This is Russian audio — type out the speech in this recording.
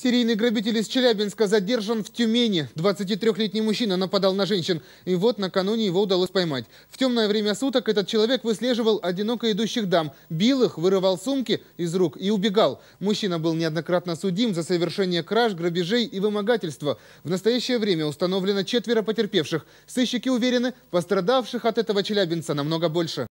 Серийный грабитель из Челябинска задержан в Тюмени. 23-летний мужчина нападал на женщин. И вот накануне его удалось поймать. В темное время суток этот человек выслеживал одиноко идущих дам, бил их, вырывал сумки из рук и убегал. Мужчина был неоднократно судим за совершение краж, грабежей и вымогательства. В настоящее время установлено четверо потерпевших. Сыщики уверены, пострадавших от этого челябинца намного больше.